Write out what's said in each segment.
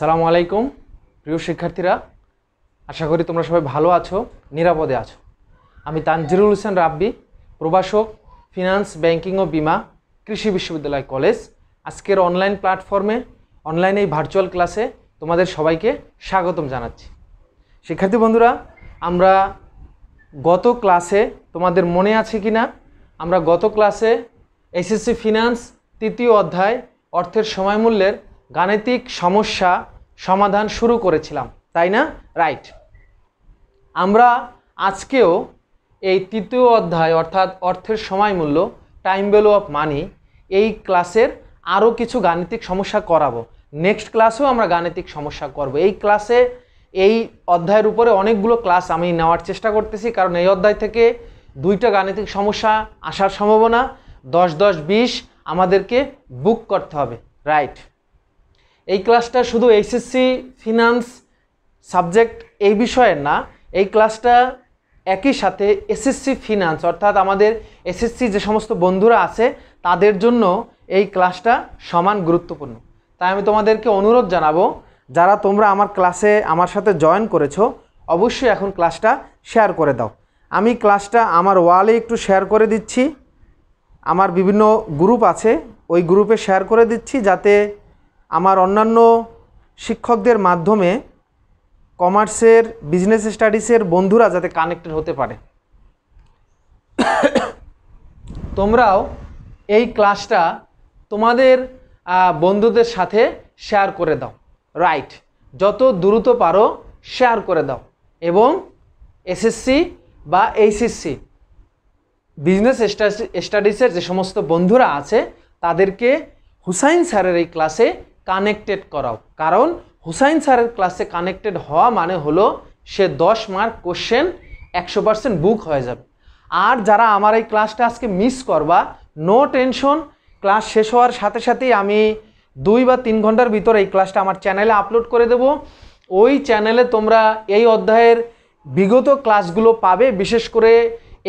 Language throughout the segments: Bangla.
সালাম আলাইকুম প্রিয় শিক্ষার্থীরা আশা করি তোমরা সবাই ভালো আছো নিরাপদে আছো আমি তানজিরুল হোসেন রাব্বি প্রভাষক ফিনান্স ব্যাংকিং ও বিমা কৃষি বিশ্ববিদ্যালয় কলেজ আজকের অনলাইন প্ল্যাটফর্মে অনলাইনে এই ভার্চুয়াল ক্লাসে তোমাদের সবাইকে স্বাগতম জানাচ্ছি শিক্ষার্থী বন্ধুরা আমরা গত ক্লাসে তোমাদের মনে আছে কি না আমরা গত ক্লাসে এসএসসি ফিনান্স তৃতীয় অধ্যায় অর্থের সময় মূল্যের গাণিতিক সমস্যা সমাধান শুরু করেছিলাম তাই না রাইট আমরা আজকেও এই তৃতীয় অধ্যায় অর্থাৎ অর্থের সময় মূল্য টাইম ভ্যালু অফ মানি এই ক্লাসের আরও কিছু গাণিতিক সমস্যা করাবো নেক্সট ক্লাসেও আমরা গাণিতিক সমস্যা করব এই ক্লাসে এই অধ্যায়ের উপরে অনেকগুলো ক্লাস আমি নেওয়ার চেষ্টা করতেছি কারণ এই অধ্যায় থেকে দুইটা গাণিতিক সমস্যা আসার সম্ভাবনা দশ দশ বিশ আমাদেরকে বুক করতে হবে রাইট এই ক্লাসটা শুধু এইচএসসি ফিনান্স সাবজেক্ট এই বিষয়ের না এই ক্লাসটা একই সাথে এসএসসি ফিনান্স অর্থাৎ আমাদের এসএসসি যে সমস্ত বন্ধুরা আছে তাদের জন্য এই ক্লাসটা সমান গুরুত্বপূর্ণ তাই আমি তোমাদেরকে অনুরোধ জানাবো যারা তোমরা আমার ক্লাসে আমার সাথে জয়েন করেছো অবশ্যই এখন ক্লাসটা শেয়ার করে দাও আমি ক্লাসটা আমার ওয়ালে একটু শেয়ার করে দিচ্ছি আমার বিভিন্ন গ্রুপ আছে ওই গ্রুপে শেয়ার করে দিচ্ছি যাতে আমার অন্যান্য শিক্ষকদের মাধ্যমে কমার্সের বিজনেস স্টাডিসের বন্ধুরা যাতে কানেক্টেড হতে পারে তোমরাও এই ক্লাসটা তোমাদের বন্ধুদের সাথে শেয়ার করে দাও রাইট যত দ্রুত পারো শেয়ার করে দাও এবং এসএসসি বা এইচএসসি বিজনেস স্টাডিজের যে সমস্ত বন্ধুরা আছে তাদেরকে হুসাইন স্যারের এই ক্লাসে কানেক্টেড করাও কারণ হুসাইন স্যারের ক্লাসে কানেক্টেড হওয়া মানে হলো সে দশ মার্ক কোশ্চেন একশো পার্সেন্ট বুক হয়ে যাবে আর যারা আমার এই ক্লাসটা আজকে মিস করবা নো টেনশন ক্লাস শেষ হওয়ার সাথে সাথেই আমি দুই বা তিন ঘন্টার ভিতরে এই ক্লাসটা আমার চ্যানেলে আপলোড করে দেব ওই চ্যানেলে তোমরা এই অধ্যায়ের বিগত ক্লাসগুলো পাবে বিশেষ করে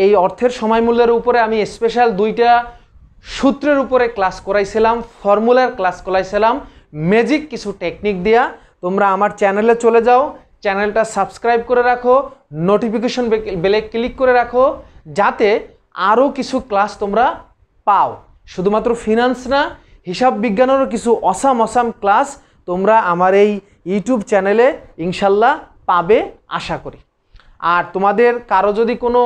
এই অর্থের সময় মূল্যের উপরে আমি স্পেশাল দুইটা সূত্রের উপরে ক্লাস করাইছিলাম ফর্মুলার ক্লাস করাইছিলাম ম্যাজিক কিছু টেকনিক দেয়া তোমরা আমার চ্যানেলে চলে যাও চ্যানেলটা সাবস্ক্রাইব করে রাখো নোটিফিকেশন বেলে ক্লিক করে রাখো যাতে আরও কিছু ক্লাস তোমরা পাও শুধুমাত্র ফিনান্স না হিসাব বিজ্ঞানেরও কিছু অসাম অসাম ক্লাস তোমরা আমার এই ইউটিউব চ্যানেলে ইনশাল্লাহ পাবে আশা করি আর তোমাদের কারো যদি কোনো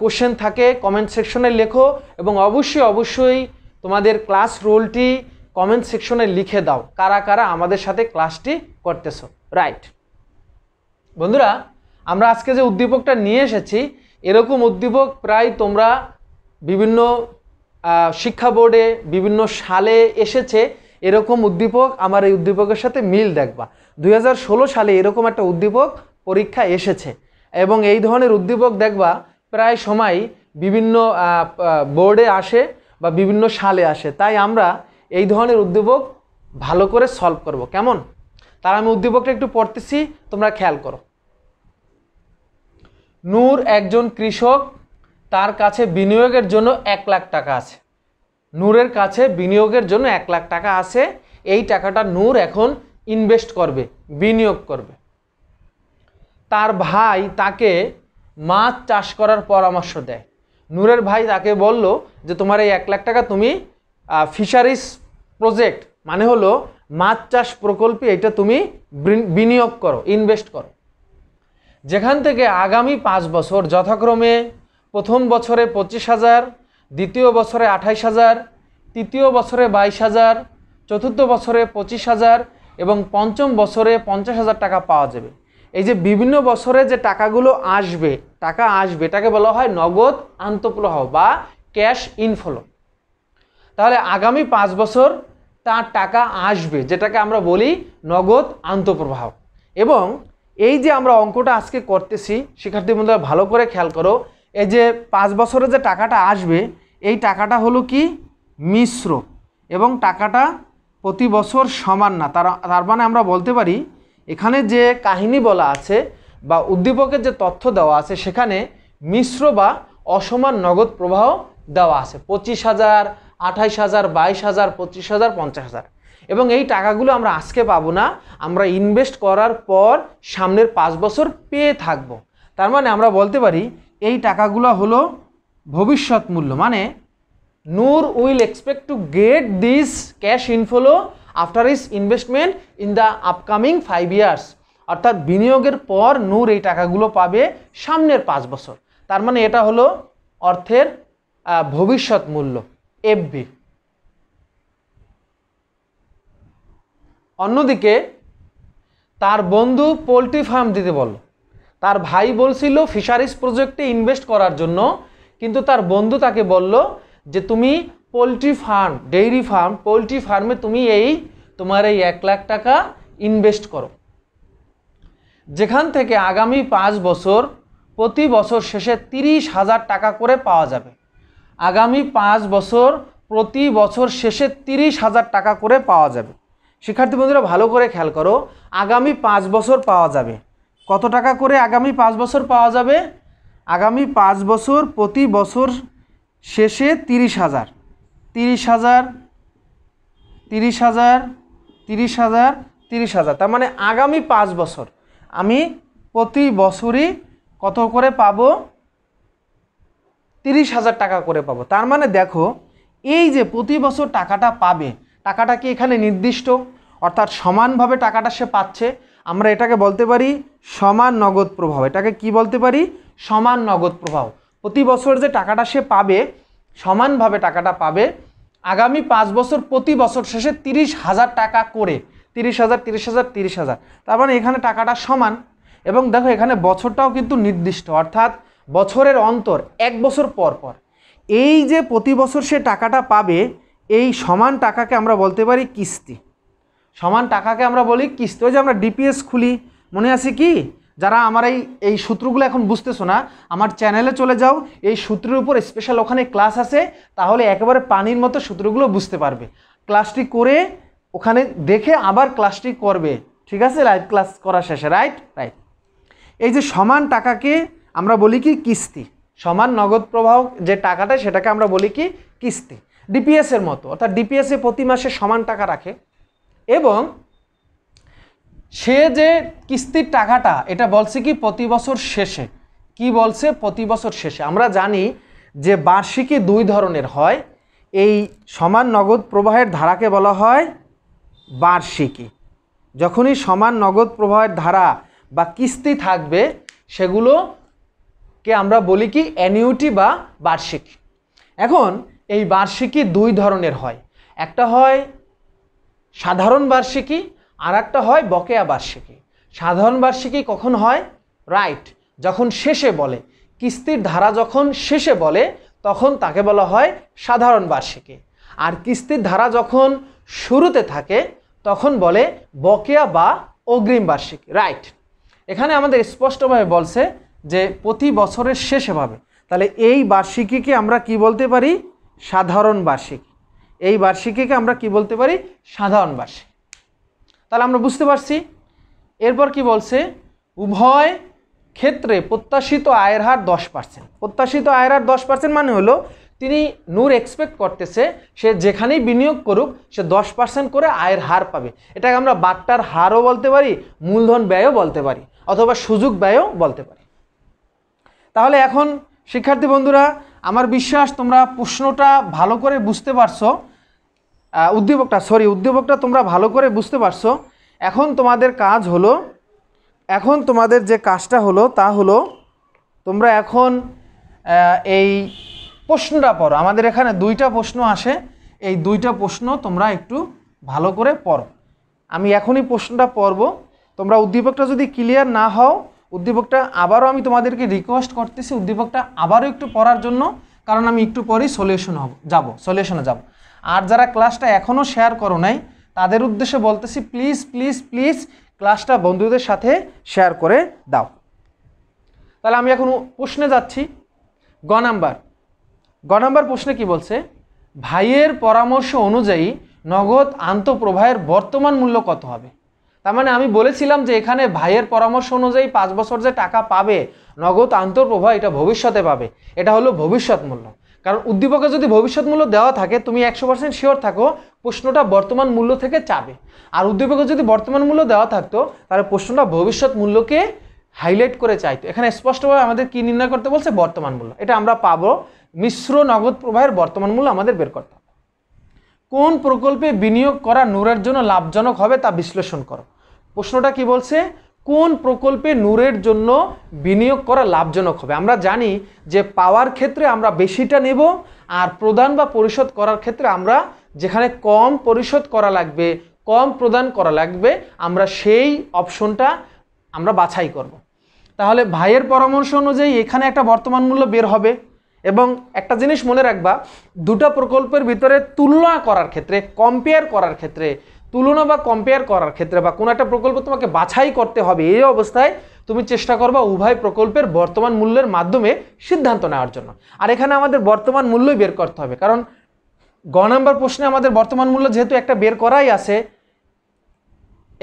কোশ্চেন থাকে কমেন্ট সেকশনে লেখো এবং অবশ্যই অবশ্যই তোমাদের ক্লাস রোলটি কমেন্ট সেকশনে লিখে দাও কারা কারা আমাদের সাথে ক্লাসটি করতেছো রাইট বন্ধুরা আমরা আজকে যে উদ্দীপকটা নিয়ে এসেছি এরকম উদ্দীপক প্রায় তোমরা বিভিন্ন শিক্ষা বোর্ডে বিভিন্ন সালে এসেছে এরকম উদ্দীপক আমার এই উদ্দীপকের সাথে মিল দেখবা দুই সালে এরকম একটা উদ্দীপক পরীক্ষা এসেছে এবং এই ধরনের উদ্দীপক দেখবা প্রায় সময় বিভিন্ন বোর্ডে আসে বা বিভিন্ন সালে আসে তাই আমরা এই ধরনের উদ্দীপক ভালো করে সলভ করব কেমন তার আমি উদ্দীপকটা একটু পড়তেছি তোমরা খেয়াল করো নূর একজন কৃষক তার কাছে বিনিয়োগের জন্য এক লাখ টাকা আছে নূরের কাছে বিনিয়োগের জন্য এক লাখ টাকা আছে এই টাকাটা নূর এখন ইনভেস্ট করবে বিনিয়োগ করবে তার ভাই তাকে মাছ চাষ করার পরামর্শ দেয় নূরের ভাই তাকে বলল যে তোমার এই এক লাখ টাকা তুমি ফিশারিজ প্রজেক্ট মানে হলো মাছ চাষ প্রকল্পে এটা তুমি বিনিয়োগ করো ইনভেস্ট করো যেখান থেকে আগামী পাঁচ বছর যথাক্রমে প্রথম বছরে পঁচিশ হাজার দ্বিতীয় বছরে আঠাইশ হাজার তৃতীয় বছরে বাইশ হাজার চতুর্থ বছরে পঁচিশ হাজার এবং পঞ্চম বছরে পঞ্চাশ হাজার টাকা পাওয়া যাবে এই যে বিভিন্ন বছরে যে টাকাগুলো আসবে টাকা আসবে এটাকে বলা হয় নগদ আন্তঃপ্রবাহ বা ক্যাশ ইনফ্লো তাহলে আগামী পাঁচ বছর তার টাকা আসবে যেটাকে আমরা বলি নগদ আন্তঃপ্রবাহ এবং এই যে আমরা অঙ্কটা আজকে করতেছি শিক্ষার্থী বন্ধুরা ভালো করে খেয়াল করো এই যে পাঁচ বছরে যে টাকাটা আসবে এই টাকাটা হলো কি মিশ্র এবং টাকাটা প্রতি বছর সমান না তার তার মানে আমরা বলতে পারি এখানে যে কাহিনী বলা আছে বা উদ্দীপকের যে তথ্য দেওয়া আছে সেখানে মিশ্র বা অসমান নগদ প্রবাহ দেওয়া আছে পঁচিশ হাজার আঠাইশ হাজার বাইশ হাজার পঁচিশ হাজার পঞ্চাশ হাজার এবং এই টাকাগুলো আমরা আজকে পাবো না আমরা ইনভেস্ট করার পর সামনের পাঁচ বছর পেয়ে থাকব তার মানে আমরা বলতে পারি এই টাকাগুলো হলো ভবিষ্যৎ মূল্য মানে নূর will expect to get this cash inflow after this investment in the upcoming five years অর্থাৎ বিনিয়োগের পর নূর এই টাকাগুলো পাবে সামনের পাঁচ বছর তার মানে এটা হলো অর্থের ভবিষ্যৎ মূল্য এফবি অন্যদিকে তার বন্ধু পোলট্রি ফার্ম দিতে বলল তার ভাই বলছিল ফিশারিস প্রজেক্টে ইনভেস্ট করার জন্য কিন্তু তার বন্ধু তাকে বলল যে তুমি poultry farm dairy farm poultry ফার্মে তুমি এই তোমার এই এক লাখ টাকা ইনভেস্ট করো যেখান থেকে আগামী পাঁচ বছর প্রতি বছর শেষে তিরিশ হাজার টাকা করে পাওয়া যাবে আগামী পাঁচ বছর প্রতি বছর শেষে তিরিশ হাজার টাকা করে পাওয়া যাবে শিক্ষার্থী বন্ধুরা ভালো করে খেয়াল করো আগামী পাঁচ বছর পাওয়া যাবে কত টাকা করে আগামী পাঁচ বছর পাওয়া যাবে আগামী পাঁচ বছর প্রতি বছর শেষে তিরিশ হাজার তিরিশ হাজার তিরিশ হাজার তিরিশ হাজার তিরিশ হাজার তার মানে আগামী পাঁচ বছর আমি প্রতি বছরই কত করে পাবো তিরিশ হাজার টাকা করে পাবো তার মানে দেখো এই যে প্রতি বছর টাকাটা পাবে টাকাটা কি এখানে নির্দিষ্ট অর্থাৎ সমানভাবে টাকাটা সে পাচ্ছে আমরা এটাকে বলতে পারি সমান নগদ প্রবাহ এটাকে কি বলতে পারি সমান নগদ প্রবাহ প্রতি বছর যে টাকাটা সে পাবে সমানভাবে টাকাটা পাবে আগামী পাঁচ বছর প্রতি বছর শেষে তিরিশ হাজার টাকা করে তিরিশ হাজার তিরিশ হাজার তিরিশ হাজার তার মানে এখানে টাকাটা সমান এবং দেখো এখানে বছরটাও কিন্তু নির্দিষ্ট অর্থাৎ বছরের অন্তর এক বছর পর পর এই যে প্রতি বছর সে টাকাটা পাবে এই সমান টাকাকে আমরা বলতে পারি কিস্তি সমান টাকাকে আমরা বলি কিস্তি ওই যে আমরা ডিপিএস খুলি মনে আছে কি যারা আমার এই এই সূত্রগুলো এখন বুঝতেছো না আমার চ্যানেলে চলে যাও এই সূত্রের উপর স্পেশাল ওখানে ক্লাস আছে তাহলে একেবারে পানির মতো সূত্রগুলো বুঝতে পারবে ক্লাসটি করে ওখানে দেখে আবার ক্লাসটি করবে ঠিক আছে লাইভ ক্লাস করা শেষে রাইট রাইট এই যে সমান টাকাকে আমরা বলি কি কিস্তি সমান নগদ প্রবাহ যে টাকাটা সেটাকে আমরা বলি কি কিস্তি ডিপিএসের মতো অর্থাৎ ডিপিএসে প্রতি মাসে সমান টাকা রাখে এবং সে যে কিস্তির টাকাটা এটা বলছে কি প্রতি বছর শেষে কি বলছে প্রতি বছর শেষে আমরা জানি যে বার্ষিকী দুই ধরনের হয় এই সমান নগদ প্রবাহের ধারাকে বলা হয় বার্ষিকী যখনই সমান নগদ প্রবাহের ধারা বা কিস্তি থাকবে সেগুলো কে আমরা বলি কি অ্যানিউটি বা বার্ষিক এখন এই বার্ষিকী দুই ধরনের হয় একটা হয় সাধারণ বার্ষিকী আর একটা হয় বকেয়া বার্ষিকী সাধারণ বার্ষিকী কখন হয় রাইট যখন শেষে বলে কিস্তির ধারা যখন শেষে বলে তখন তাকে বলা হয় সাধারণ বার্ষিকী আর কিস্তির ধারা যখন শুরুতে থাকে তখন বলে বকেয়া বা অগ্রিম বার্ষিকী রাইট এখানে আমাদের স্পষ্টভাবে বলছে যে প্রতি বছরের শেষে পাবে তাহলে এই বার্ষিকীকে আমরা কি বলতে পারি সাধারণ বার্ষিকী এই বার্ষিকীকে আমরা কি বলতে পারি সাধারণ বার্ষিক তাহলে আমরা বুঝতে পারছি এরপর কি বলছে উভয় ক্ষেত্রে প্রত্যাশিত আয়ের হার দশ পার্সেন্ট প্রত্যাশিত আয়ের হার দশ পার্সেন্ট মানে হলো তিনি নূর এক্সপেক্ট করতেছে সে যেখানেই বিনিয়োগ করুক সে দশ পার্সেন্ট করে আয়ের হার পাবে এটাকে আমরা বাট্টার হারও বলতে পারি মূলধন ব্যয়ও বলতে পারি অথবা সুযোগ ব্যয়ও বলতে পারি তাহলে এখন শিক্ষার্থী বন্ধুরা আমার বিশ্বাস তোমরা প্রশ্নটা ভালো করে বুঝতে পারছো উদ্দীপকটা সরি উদ্দীপকটা তোমরা ভালো করে বুঝতে পারছো এখন তোমাদের কাজ হলো এখন তোমাদের যে কাজটা হলো তা হলো তোমরা এখন এই প্রশ্নটা পড়ো আমাদের এখানে দুইটা প্রশ্ন আসে এই দুইটা প্রশ্ন তোমরা একটু ভালো করে পড়ো আমি এখনই প্রশ্নটা পড়ব তোমরা উদ্দীপকটা যদি ক্লিয়ার না হও উদ্দীপকটা আবারও আমি তোমাদেরকে রিকোয়েস্ট করতেছি উদ্দীপকটা আবারও একটু পড়ার জন্য কারণ আমি একটু পরেই সলিউশন হব যাব সলিউশনে যাব আর যারা ক্লাসটা এখনও শেয়ার করো নাই তাদের উদ্দেশ্যে বলতেছি প্লিজ প্লিজ প্লিজ ক্লাসটা বন্ধুদের সাথে শেয়ার করে দাও তাহলে আমি এখন প্রশ্নে যাচ্ছি গ নাম্বার গ নাম্বার প্রশ্নে কি বলছে ভাইয়ের পরামর্শ অনুযায়ী নগদ আন্তঃপ্রবাহের বর্তমান মূল্য কত হবে তার মানে আমি বলেছিলাম যে এখানে ভাইয়ের পরামর্শ অনুযায়ী পাঁচ বছর যে টাকা পাবে নগদ আন্তঃপ্রবাহ এটা ভবিষ্যতে পাবে এটা হলো ভবিষ্যৎ মূল্য কারণ উদ্দীপকে যদি ভবিষ্যৎ মূল্য দেওয়া থাকে তুমি একশো পার্সেন্ট শিওর থাকো প্রশ্নটা বর্তমান মূল্য থেকে চাবে আর উদ্দীপকে যদি বর্তমান মূল্য দেওয়া থাকতো তাহলে প্রশ্নটা ভবিষ্যৎ মূল্যকে হাইলাইট করে চাইতো এখানে স্পষ্টভাবে আমাদের কি নির্ণয় করতে বলছে বর্তমান মূল্য এটা আমরা পাবো মিশ্র নগদ প্রবাহের বর্তমান মূল্য আমাদের বের করতে কোন প্রকল্পে বিনিয়োগ করা নূরের জন্য লাভজনক হবে তা বিশ্লেষণ করো প্রশ্নটা কি বলছে কোন প্রকল্পে নূরের জন্য বিনিয়োগ করা লাভজনক হবে আমরা জানি যে পাওয়ার ক্ষেত্রে আমরা বেশিটা নেব আর প্রদান বা পরিশোধ করার ক্ষেত্রে আমরা যেখানে কম পরিশোধ করা লাগবে কম প্রদান করা লাগবে আমরা সেই অপশনটা আমরা বাছাই করব। তাহলে ভাইয়ের পরামর্শ অনুযায়ী এখানে একটা বর্তমান মূল্য বের হবে এবং একটা জিনিস মনে রাখবা দুটো প্রকল্পের ভিতরে তুলনা করার ক্ষেত্রে কম্পেয়ার করার ক্ষেত্রে তুলনা বা কম্পেয়ার করার ক্ষেত্রে বা কোনো একটা প্রকল্প তোমাকে বাছাই করতে হবে এই অবস্থায় তুমি চেষ্টা করবা উভয় প্রকল্পের বর্তমান মূল্যের মাধ্যমে সিদ্ধান্ত নেওয়ার জন্য আর এখানে আমাদের বর্তমান মূল্যই বের করতে হবে কারণ গ নম্বর প্রশ্নে আমাদের বর্তমান মূল্য যেহেতু একটা বের করাই আছে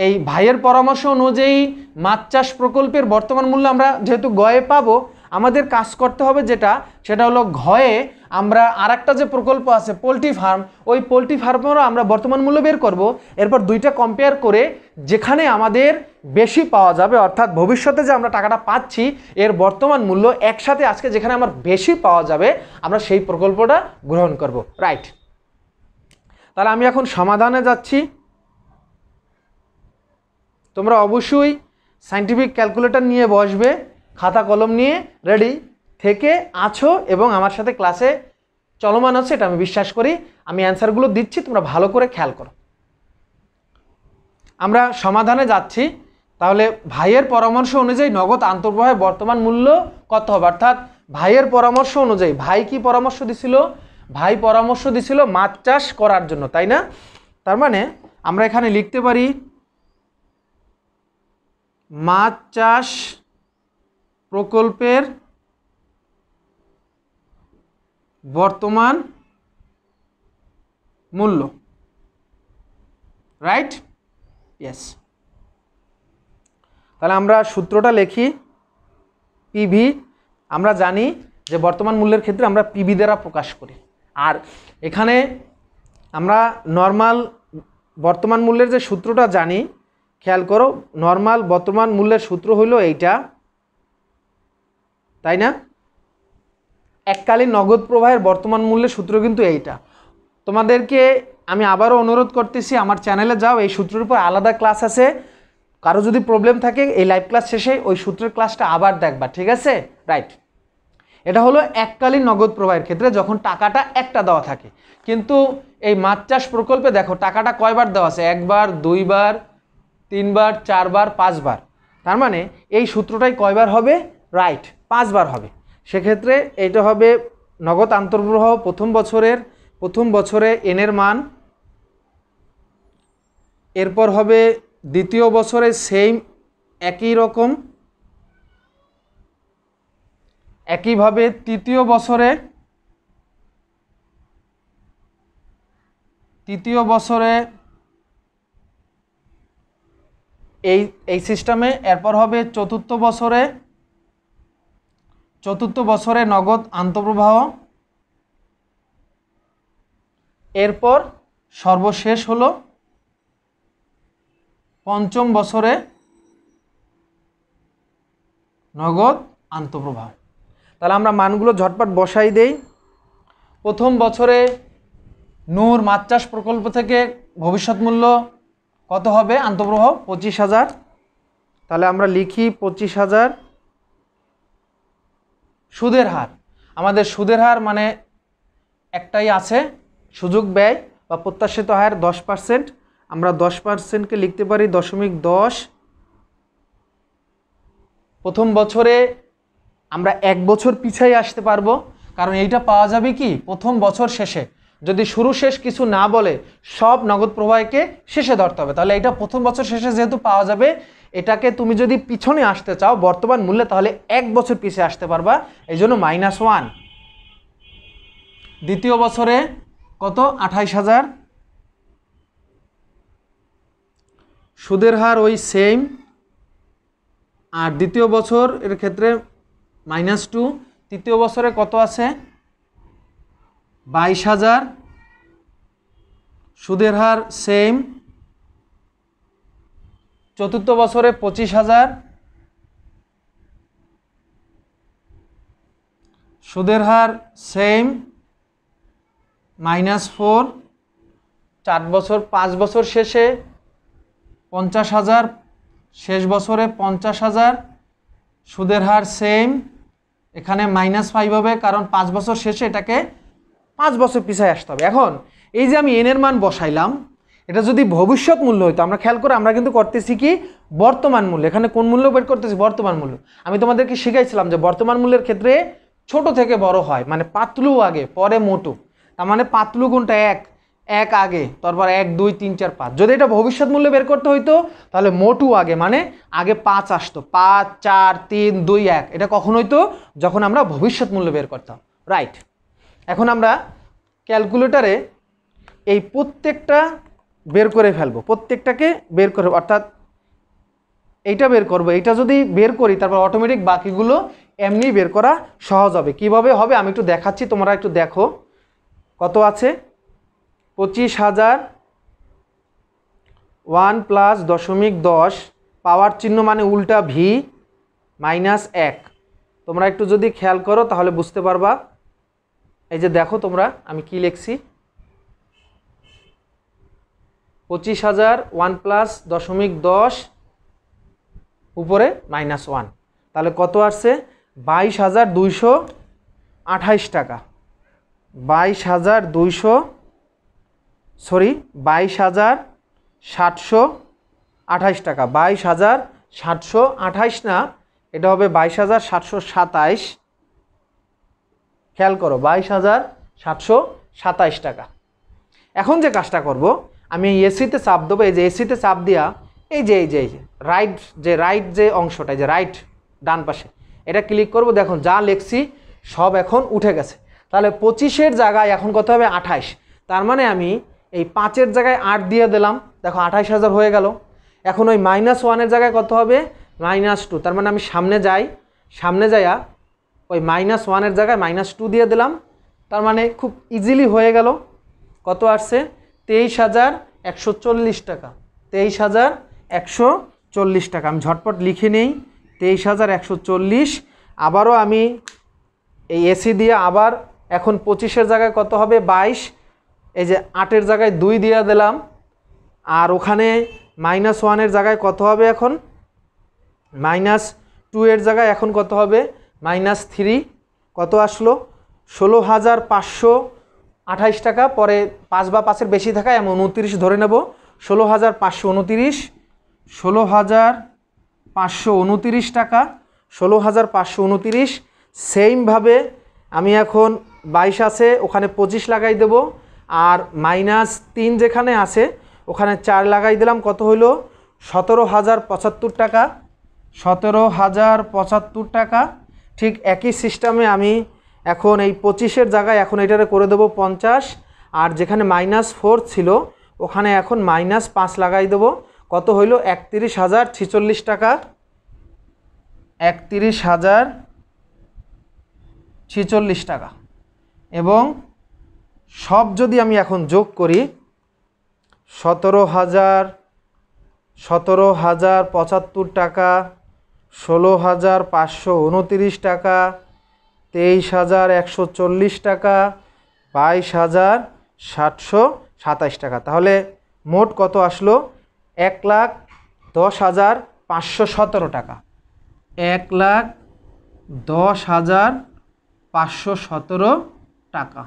এই ভাইয়ের পরামর্শ অনুযায়ী মাছ চাষ প্রকল্পের বর্তমান মূল্য আমরা যেহেতু গয়ে পাবো আমাদের কাজ করতে হবে যেটা সেটা হলো ঘয়ে আমরা আর যে প্রকল্প আছে পোলট্রি ফার্ম ওই পোলট্রি ফার্মেরও আমরা বর্তমান মূল্য বের করব এরপর দুইটা কম্পেয়ার করে যেখানে আমাদের বেশি পাওয়া যাবে অর্থাৎ ভবিষ্যতে যে আমরা টাকাটা পাচ্ছি এর বর্তমান মূল্য একসাথে আজকে যেখানে আমার বেশি পাওয়া যাবে আমরা সেই প্রকল্পটা গ্রহণ করব রাইট তাহলে আমি এখন সমাধানে যাচ্ছি তোমরা অবশ্যই সাইন্টিফিক ক্যালকুলেটর নিয়ে বসবে খাতা কলম নিয়ে রেডি থেকে আছো এবং আমার সাথে ক্লাসে চলমান আছে এটা আমি বিশ্বাস করি আমি অ্যান্সারগুলো দিচ্ছি তোমরা ভালো করে খেয়াল করো আমরা সমাধানে যাচ্ছি তাহলে ভাইয়ের পরামর্শ অনুযায়ী নগদ আন্তর্প্রবাহের বর্তমান মূল্য কত হবে অর্থাৎ ভাইয়ের পরামর্শ অনুযায়ী ভাই কি পরামর্শ দিছিল ভাই পরামর্শ দিছিল মাছ চাষ করার জন্য তাই না তার মানে আমরা এখানে লিখতে পারি মাছ চাষ প্রকল্পের বর্তমান মূল্য রাইট ইয়েস তাহলে আমরা সূত্রটা লিখি পিভি আমরা জানি যে বর্তমান মূল্যের ক্ষেত্রে আমরা পিভি দ্বারা প্রকাশ করি আর এখানে আমরা নর্মাল বর্তমান মূল্যের যে সূত্রটা জানি খেয়াল করো নর্মাল বর্তমান মূল্যের সূত্র হইল এইটা তাই না এককালীন নগদ প্রবাহের বর্তমান মূল্যের সূত্র কিন্তু এইটা তোমাদেরকে আমি আবারও অনুরোধ করতেছি আমার চ্যানেলে যাও এই সূত্রের উপর আলাদা ক্লাস আছে কারো যদি প্রবলেম থাকে এই লাইভ ক্লাস শেষে ওই সূত্রের ক্লাসটা আবার দেখবা ঠিক আছে রাইট এটা হলো এককালীন নগদ প্রবাহের ক্ষেত্রে যখন টাকাটা একটা দেওয়া থাকে কিন্তু এই মাছ চাষ প্রকল্পে দেখো টাকাটা কয়বার দেওয়া আছে একবার দুইবার তিনবার চারবার পাঁচবার তার মানে এই সূত্রটাই কয়বার হবে রাইট পাঁচবার হবে সেক্ষেত্রে এটা হবে নগদ আন্তর্গ্রহ প্রথম বছরের প্রথম বছরে এনের মান এরপর হবে দ্বিতীয় বছরে সেম একই রকম একইভাবে তৃতীয় বছরে তৃতীয় বছরে এই এই সিস্টেমে এরপর হবে চতুর্থ বছরে চতুর্থ বছরে নগদ আন্তঃপ্রবাহ এরপর সর্বশেষ হল পঞ্চম বছরে নগদ আন্তঃপ্রবাহ তাহলে আমরা মানগুলো ঝটপট বসাই দেই প্রথম বছরে নূর মাছ চাষ প্রকল্প থেকে ভবিষ্যৎ মূল্য কত হবে আন্তঃপ্রবাহ পঁচিশ হাজার তাহলে আমরা লিখি পঁচিশ হাজার সুদের হার আমাদের সুদের হার মানে একটাই আছে সুযোগ ব্যয় বা প্রত্যাশিত হার দশ পার্সেন্ট আমরা দশ পার্সেন্টকে লিখতে পারি দশমিক দশ প্রথম বছরে আমরা এক বছর পিছাই আসতে পারবো কারণ এইটা পাওয়া যাবে কি প্রথম বছর শেষে যদি শুরু শেষ কিছু না বলে সব নগদ প্রবাহকে শেষে ধরতে হবে তাহলে এটা প্রথম বছর শেষে যেহেতু পাওয়া যাবে এটাকে তুমি যদি পিছনে আসতে চাও বর্তমান মূল্যে তাহলে এক বছর পিছিয়ে আসতে পারবা এই জন্য মাইনাস ওয়ান দ্বিতীয় বছরে কত আঠাইশ হাজার সুদের হার ওই সেম আর দ্বিতীয় বছর এর ক্ষেত্রে মাইনাস টু তৃতীয় বছরে কত আছে বাইশ হাজার সুদের হার সেম চতুর্থ বছরে পঁচিশ হাজার সুদের হার সেম মাইনাস ফোর চার বছর পাঁচ বছর শেষে পঞ্চাশ হাজার শেষ বছরে পঞ্চাশ হাজার সুদের হার সেম এখানে মাইনাস ফাইভ হবে কারণ পাঁচ বছর শেষে এটাকে পাঁচ বছর পিছায় আসতে হবে এখন এই যে আমি এনের মান বসাইলাম এটা যদি ভবিষ্যৎ মূল্য হইতো আমরা খেয়াল করে আমরা কিন্তু করতেছি কি বর্তমান মূল্য এখানে কোন মূল্য বের করতেছি বর্তমান মূল্য আমি তোমাদেরকে শিখাইছিলাম যে বর্তমান মূল্যের ক্ষেত্রে ছোট থেকে বড় হয় মানে পাতলু আগে পরে মোটু তার মানে পাতলু গুণটা এক এক আগে তারপর এক দুই তিন চার পাঁচ যদি এটা ভবিষ্যৎ মূল্য বের করতে হইতো তাহলে মোটু আগে মানে আগে পাঁচ আসতো পাঁচ চার তিন দুই এক এটা কখন হইতো যখন আমরা ভবিষ্যৎ মূল্য বের করতাম রাইট এখন আমরা ক্যালকুলেটারে এই প্রত্যেকটা বের করে ফেলবো প্রত্যেকটাকে বের করে অর্থাৎ এইটা বের করব এইটা যদি বের করি তারপর অটোমেটিক বাকিগুলো এমনি বের করা সহজ হবে কিভাবে হবে আমি একটু দেখাচ্ছি তোমরা একটু দেখো কত আছে পঁচিশ হাজার ওয়ান প্লাস দশমিক দশ পাওয়ার চিহ্ন মানে উল্টা ভি মাইনাস এক তোমরা একটু যদি খেয়াল করো তাহলে বুঝতে পারবা এই যে দেখো তোমরা আমি কি লিখছি পঁচিশ হাজার ওয়ান প্লাস দশমিক দশ উপরে মাইনাস ওয়ান তাহলে কত আসছে বাইশ হাজার দুইশো আঠাইশ টাকা বাইশ হাজার দুইশো সরি বাইশ হাজার সাতশো আঠাইশ টাকা বাইশ হাজার সাতশো আঠাইশ না এটা হবে বাইশ হাজার সাতশো সাতাইশ খেয়াল করো বাইশ হাজার সাতশো সাতাইশ টাকা এখন যে কাজটা করবো আমি এসিতে চাপ দেবো এই যে এসিতে চাপ দিয়া এই যে এই যে রাইট যে রাইট যে অংশটা যে রাইট ডান পাশে এটা ক্লিক করব দেখুন যা লেখছি সব এখন উঠে গেছে তাহলে পঁচিশের জায়গায় এখন কত হবে আঠাইশ তার মানে আমি এই পাঁচের জায়গায় আট দিয়ে দিলাম দেখো আঠাইশ হাজার হয়ে গেল এখন ওই মাইনাস ওয়ানের জায়গায় কত হবে মাইনাস টু তার মানে আমি সামনে যাই সামনে যাইয়া ওই মাইনাস ওয়ানের জায়গায় মাইনাস টু দিয়ে দিলাম তার মানে খুব ইজিলি হয়ে গেল কত আসছে তেইশ হাজার একশো চল্লিশ টাকা তেইশ হাজার একশো চল্লিশ টাকা আমি ঝটপট লিখে নেই তেইশ হাজার একশো চল্লিশ আবারও আমি এই এসি দিয়ে আবার এখন পঁচিশের জায়গায় কত হবে বাইশ এই যে আটের জায়গায় দুই দিয়ে দিলাম আর ওখানে মাইনাস ওয়ানের জায়গায় কত হবে এখন মাইনাস টু এর জায়গায় এখন কত হবে মাইনাস থ্রি কত আসলো ষোলো হাজার পাঁচশো আঠাইশ টাকা পরে পাঁচ বা পাঁচের বেশি থাকায় আমি উনতিরিশ ধরে নেব ষোলো হাজার পাঁচশো উনতিরিশ ষোলো হাজার পাঁচশো উনতিরিশ টাকা ষোলো হাজার পাঁচশো উনতিরিশ সেমভাবে আমি এখন বাইশ আছে ওখানে পঁচিশ লাগাই দেব আর মাইনাস তিন যেখানে আছে ওখানে চার লাগাই দিলাম কত হইল সতেরো হাজার পঁচাত্তর টাকা সতেরো হাজার পঁচাত্তর টাকা ঠিক একই সিস্টেমে আমি এখন এই পঁচিশের জায়গায় এখন এটারে করে দেবো পঞ্চাশ আর যেখানে মাইনাস ফোর ছিল ওখানে এখন মাইনাস পাঁচ লাগাই দেবো কত হইল একত্রিশ হাজার ছিচল্লিশ টাকা একত্রিশ হাজার ছিচল্লিশ টাকা এবং সব যদি আমি এখন যোগ করি সতেরো হাজার সতেরো হাজার পঁচাত্তর টাকা ষোলো হাজার পাঁচশো উনতিরিশ টাকা তেইশ হাজার একশো চল্লিশ টাকা বাইশ হাজার সাতশো সাতাইশ টাকা তাহলে মোট কত আসলো এক লাখ দশ হাজার পাঁচশো সতেরো টাকা এক লাখ দশ হাজার পাঁচশো সতেরো টাকা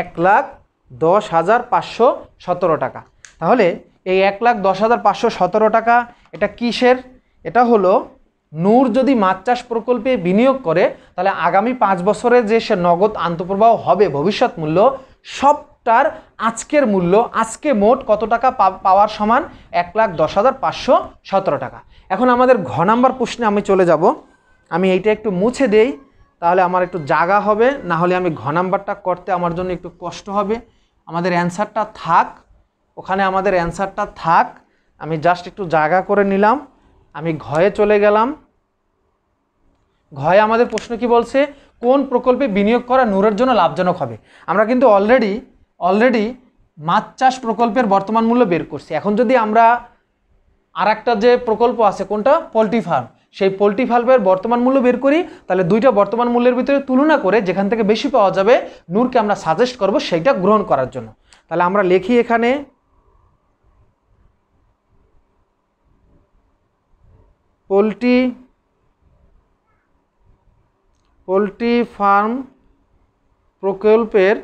এক লাখ দশ হাজার পাঁচশো সতেরো টাকা তাহলে এই এক লাখ দশ হাজার পাঁচশো সতেরো টাকা এটা কিসের এটা হলো নূর যদি মাছ চাষ প্রকল্পে বিনিয়োগ করে তাহলে আগামী পাঁচ বছরে যে সে নগদ আন্তঃপ্রবাহ হবে ভবিষ্যৎ মূল্য সবটার আজকের মূল্য আজকে মোট কত টাকা পাওয়ার সমান এক লাখ দশ হাজার পাঁচশো সতেরো টাকা এখন আমাদের ঘ নাম্বার প্রশ্নে আমি চলে যাব আমি এইটা একটু মুছে দেই তাহলে আমার একটু জাগা হবে না হলে আমি ঘ নাম্বারটা করতে আমার জন্য একটু কষ্ট হবে আমাদের অ্যান্সারটা থাক ওখানে আমাদের অ্যান্সারটা থাক আমি জাস্ট একটু জায়গা করে নিলাম আমি ঘয়ে চলে গেলাম ঘয়ে আমাদের প্রশ্ন কি বলছে কোন প্রকল্পে বিনিয়োগ করা নূরের জন্য লাভজনক হবে আমরা কিন্তু অলরেডি অলরেডি মাছ চাষ প্রকল্পের বর্তমান মূল্য বের করছি এখন যদি আমরা আর একটা যে প্রকল্প আছে কোনটা পোলট্রি ফার্ম সেই পোলট্রি ফার্মের বর্তমান মূল্য বের করি তাহলে দুইটা বর্তমান মূল্যের ভিতরে তুলনা করে যেখান থেকে বেশি পাওয়া যাবে নূরকে আমরা সাজেস্ট করব সেইটা গ্রহণ করার জন্য তাহলে আমরা লিখি এখানে পোলট্রি পোলট্রি ফার্ম প্রকল্পের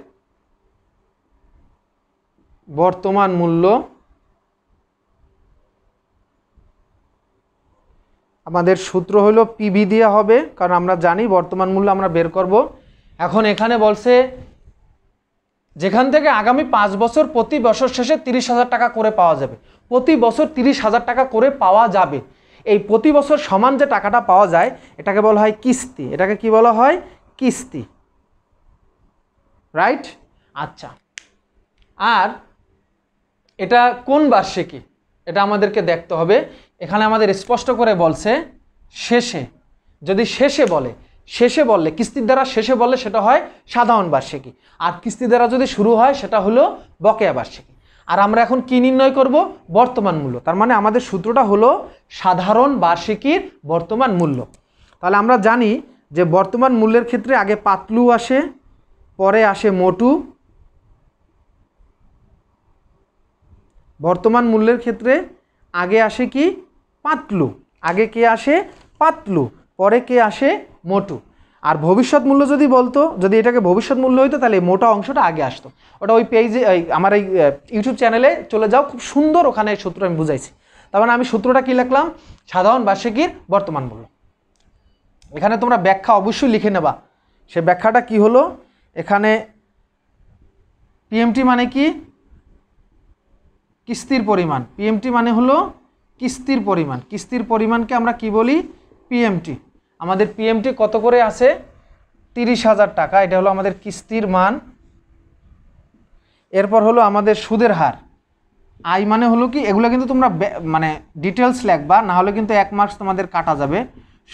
বর্তমান মূল্য আমাদের সূত্র হলো পিবি দিয়ে হবে কারণ আমরা জানি বর্তমান মূল্য আমরা বের করব এখন এখানে বলছে যেখান থেকে আগামী পাঁচ বছর প্রতি বছর শেষে তিরিশ হাজার টাকা করে পাওয়া যাবে প্রতি বছর তিরিশ হাজার টাকা করে পাওয়া যাবে এই প্রতি বছর সমান যে টাকাটা পাওয়া যায় এটাকে বলা হয় কিস্তি এটাকে কি বলা হয় কিস্তি রাইট আচ্ছা আর এটা কোন বার্ষিকী এটা আমাদেরকে দেখতে হবে এখানে আমাদের স্পষ্ট করে বলছে শেষে যদি শেষে বলে শেষে বললে কিস্তির দ্বারা শেষে বললে সেটা হয় সাধারণ বার্ষিকী আর কিস্তি দ্বারা যদি শুরু হয় সেটা হলো বকেয়া বার্ষিকী আর আমরা এখন কি নির্ণয় করব বর্তমান মূল্য তার মানে আমাদের সূত্রটা হলো সাধারণ বার্ষিকীর বর্তমান মূল্য তাহলে আমরা জানি যে বর্তমান মূল্যের ক্ষেত্রে আগে পাতলু আসে পরে আসে মোটু বর্তমান মূল্যের ক্ষেত্রে আগে আসে কি পাতলু আগে কে আসে পাতলু পরে কে আসে মোটু আর ভবিষ্যৎ মূল্য যদি বলতো যদি এটাকে ভবিষ্যৎ মূল্য হইতো তাহলে মোটা অংশটা আগে আসতো ওটা ওই পেজে আমার এই ইউটিউব চ্যানেলে চলে যাও খুব সুন্দর ওখানে সূত্র আমি বুঝাইছি তার মানে আমি সূত্রটা কী লিখলাম সাধারণ বার্ষিকীর বর্তমান মূল্য এখানে তোমরা ব্যাখ্যা অবশ্যই লিখে নেবা সে ব্যাখ্যাটা কি হলো এখানে পিএমটি মানে কি কিস্তির পরিমাণ পিএমটি মানে হলো কিস্তির পরিমাণ কিস্তির পরিমাণকে আমরা কি বলি পিএমটি আমাদের পিএমটি কত করে আছে তিরিশ হাজার টাকা এটা হলো আমাদের কিস্তির মান এরপর হলো আমাদের সুদের হার আই মানে হলো কি এগুলো কিন্তু তোমরা মানে ডিটেলস লেখবা না হলে কিন্তু এক মার্কস তোমাদের কাটা যাবে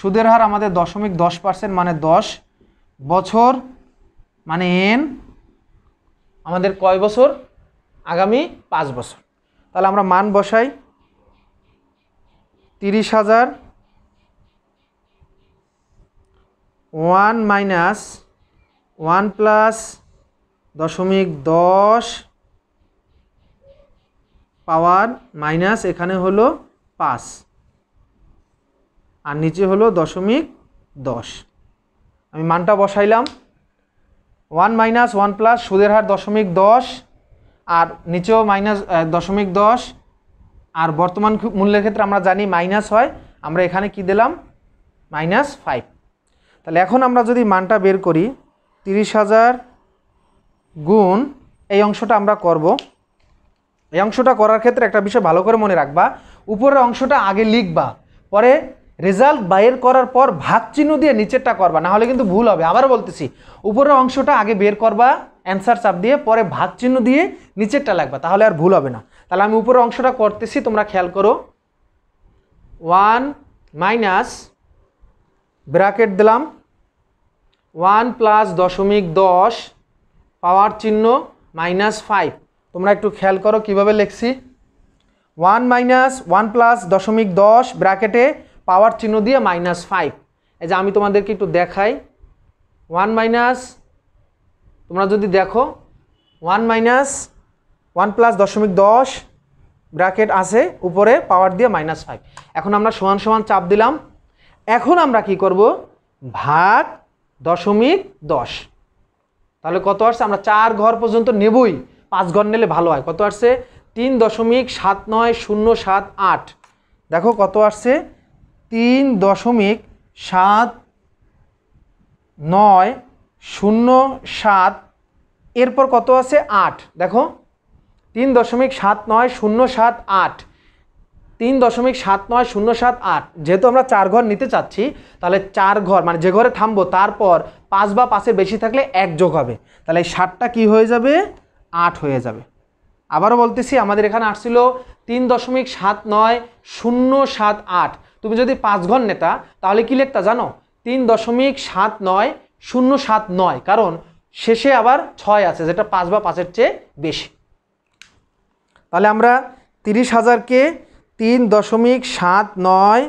সুদের হার আমাদের দশমিক দশ পার্সেন্ট মানে দশ বছর মানে এন আমাদের কয় বছর আগামী পাঁচ বছর তাহলে আমরা মান বসাই তিরিশ হাজার ওয়ান মাইনাস ওয়ান প্লাস দশমিক দশ পাওয়ার মাইনাস এখানে হলো পাঁচ আর নিচে হলো দশমিক দশ আমি মানটা বসাইলাম ওয়ান মাইনাস ওয়ান প্লাস সুদের হার দশমিক দশ আর নিচেও মাইনাস দশমিক দশ আর বর্তমান মূল্যের ক্ষেত্রে আমরা জানি মাইনাস হয় আমরা এখানে কি দিলাম মাইনাস ফাইভ তাহলে এখন আমরা যদি মানটা বের করি তিরিশ হাজার গুণ এই অংশটা আমরা করব এই অংশটা করার ক্ষেত্রে একটা বিষয় ভালো করে মনে রাখবা উপরের অংশটা আগে লিখবা পরে রেজাল্ট বাইর করার পর ভাগ চিহ্ন দিয়ে নিচেরটা করবা না হলে কিন্তু ভুল হবে আবার বলতেছি উপরের অংশটা আগে বের করবা অ্যান্সার চাপ দিয়ে পরে ভাগ চিহ্ন দিয়ে নিচেরটা লাগবা তাহলে আর ভুল হবে না তাহলে আমি উপরের অংশটা করতেছি তোমরা খেয়াল করো ওয়ান মাইনাস ব্র্যাকেট দিলাম ওয়ান প্লাস দশমিক দশ পাওয়ার চিহ্ন মাইনাস ফাইভ তোমরা একটু খেয়াল করো কিভাবে লিখছি ওয়ান মাইনাস ওয়ান প্লাস দশমিক দশ ব্র্যাকেটে পাওয়ার চিহ্ন দিয়ে মাইনাস ফাইভ এই যে আমি তোমাদেরকে একটু দেখাই ওয়ান মাইনাস তোমরা যদি দেখো ওয়ান মাইনাস ওয়ান প্লাস দশমিক দশ ব্র্যাকেট আছে উপরে পাওয়ার দিয়ে মাইনাস ফাইভ এখন আমরা সমান সমান চাপ দিলাম এখন আমরা কি করব ভাগ দশমিক দশ তাহলে কত আসছে আমরা চার ঘর পর্যন্ত নেবই পাঁচ ঘর নিলে ভালো হয় কত আসছে তিন দশমিক সাত নয় শূন্য সাত আট দেখো কত আসছে তিন দশমিক সাত নয় শূন্য সাত এরপর কত আছে আট দেখো তিন দশমিক সাত নয় শূন্য সাত আট তিন দশমিক সাত নয় শূন্য সাত আট যেহেতু আমরা চার ঘর নিতে চাচ্ছি তাহলে চার ঘর মানে যে ঘরে থামবো তারপর পাঁচ বা পাঁচের বেশি থাকলে এক যোগ হবে তাহলে এই সাতটা কী হয়ে যাবে আট হয়ে যাবে আবারও বলতেছি আমাদের এখানে আসছিল তিন দশমিক সাত নয় শূন্য সাত আট তুমি যদি পাঁচ ঘর নেতা তাহলে কি লেখতা জানো তিন দশমিক সাত নয় শূন্য সাত নয় কারণ শেষে আবার ছয় আছে যেটা পাঁচ বা পাঁচের চেয়ে বেশি তাহলে আমরা তিরিশ হাজারকে তিন দশমিক সাত নয়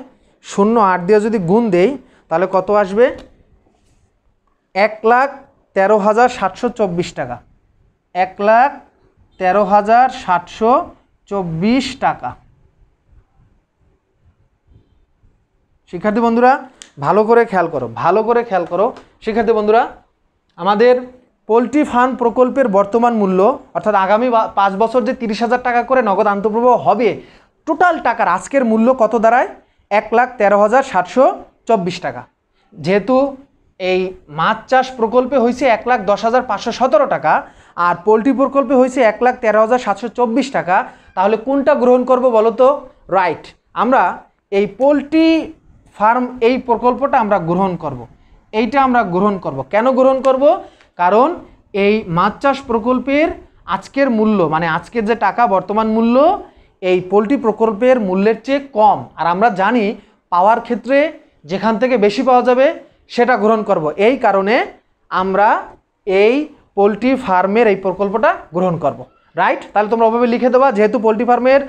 শূন্য আট দিয়ে যদি গুণ দেই তাহলে কত আসবে এক লাখ তেরো হাজার সাতশো চব্বিশ টাকা এক লাখ তেরো হাজার সাতশো চব্বিশ টাকা শিক্ষার্থী বন্ধুরা ভালো করে খেয়াল করো ভালো করে খেয়াল করো শিক্ষার্থী বন্ধুরা আমাদের পোলট্রি ফার্ম প্রকল্পের বর্তমান মূল্য অর্থাৎ আগামী পাঁচ বছর যে তিরিশ হাজার টাকা করে নগদ আন্তঃপ্রবাহ হবে টোটাল টাকার আজকের মূল্য কত দাঁড়ায় এক লাখ তেরো হাজার সাতশো চব্বিশ টাকা যেহেতু এই মাছ চাষ প্রকল্পে হয়েছে এক লাখ দশ হাজার পাঁচশো সতেরো টাকা আর পোলট্রি প্রকল্পে হয়েছে এক লাখ তেরো হাজার সাতশো চব্বিশ টাকা তাহলে কোনটা গ্রহণ করব বলো তো রাইট আমরা এই পোলট্রি ফার্ম এই প্রকল্পটা আমরা গ্রহণ করব। এইটা আমরা গ্রহণ করব। কেন গ্রহণ করব কারণ এই মাছ চাষ প্রকল্পের আজকের মূল্য মানে আজকের যে টাকা বর্তমান মূল্য এই পোলট্রি প্রকল্পের মূল্যের চেয়ে কম আর আমরা জানি পাওয়ার ক্ষেত্রে যেখান থেকে বেশি পাওয়া যাবে সেটা গ্রহণ করব এই কারণে আমরা এই পোলট্রি ফার্মের এই প্রকল্পটা গ্রহণ করব। রাইট তাহলে তোমরা ওভাবে লিখে দেবা যেহেতু পোলট্রি ফার্মের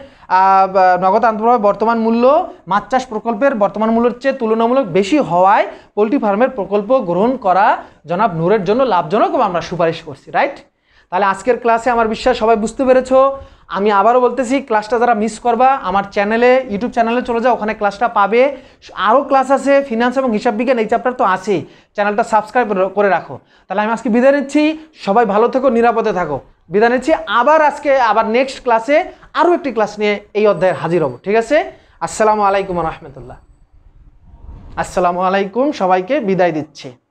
নগদ আন্তর্ভাবে বর্তমান মূল্য মাছ চাষ প্রকল্পের বর্তমান মূল্যের চেয়ে তুলনামূলক বেশি হওয়ায় পোলট্রি ফার্মের প্রকল্প গ্রহণ করা জনাব নূরের জন্য লাভজনক আমরা সুপারিশ করছি রাইট তাহলে আজকের ক্লাসে আমার বিশ্বাস সবাই বুঝতে পেরেছো আমি আবারও বলতেছি ক্লাসটা যারা মিস করবা আমার চ্যানেলে ইউটিউব চ্যানেলে চলে যাও ওখানে ক্লাসটা পাবে আরও ক্লাস আছে ফিনান্স এবং হিসাব বিজ্ঞান এই চ্যাপ্টার তো আছেই চ্যানেলটা সাবস্ক্রাইব করে রাখো তাহলে আমি আজকে বিদায় নিচ্ছি সবাই ভালো থেকো নিরাপদে থাকো বিদায় নিচ্ছি আবার আজকে আবার নেক্সট ক্লাসে আরও একটি ক্লাস নিয়ে এই অধ্যায়ের হাজির হব ঠিক আছে আসসালামু আলাইকুম রহমতুল্লাহ আসসালামু আলাইকুম সবাইকে বিদায় দিচ্ছি